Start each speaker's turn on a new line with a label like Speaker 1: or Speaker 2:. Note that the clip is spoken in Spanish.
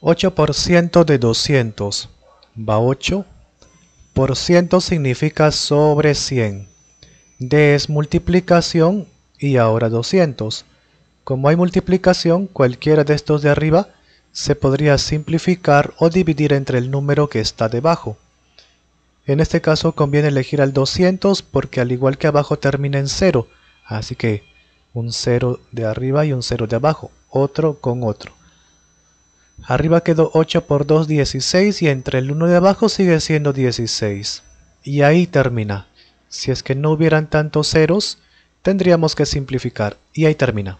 Speaker 1: 8% de 200 va 8. Por ciento significa sobre 100. D es multiplicación y ahora 200. Como hay multiplicación, cualquiera de estos de arriba se podría simplificar o dividir entre el número que está debajo. En este caso conviene elegir al 200 porque al igual que abajo termina en 0, así que un 0 de arriba y un 0 de abajo, otro con otro. Arriba quedó 8 por 2, 16 y entre el 1 de abajo sigue siendo 16. Y ahí termina. Si es que no hubieran tantos ceros, tendríamos que simplificar. Y ahí termina.